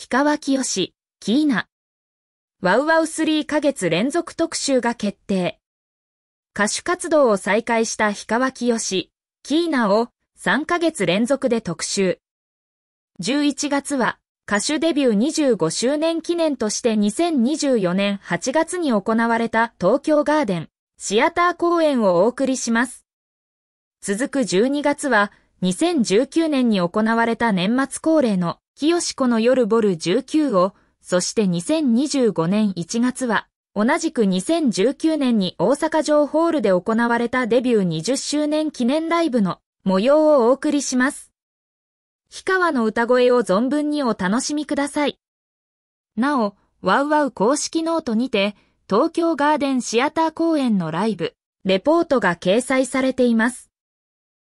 氷川清し、キーナ。ワウワウ3ヶ月連続特集が決定。歌手活動を再開した氷川清し、キーナを3ヶ月連続で特集。11月は歌手デビュー25周年記念として2024年8月に行われた東京ガーデンシアター公演をお送りします。続く12月は2019年に行われた年末恒例の清子の夜ボル19を、そして2025年1月は、同じく2019年に大阪城ホールで行われたデビュー20周年記念ライブの模様をお送りします。氷川の歌声を存分にお楽しみください。なお、ワウワウ公式ノートにて、東京ガーデンシアター公演のライブ、レポートが掲載されています。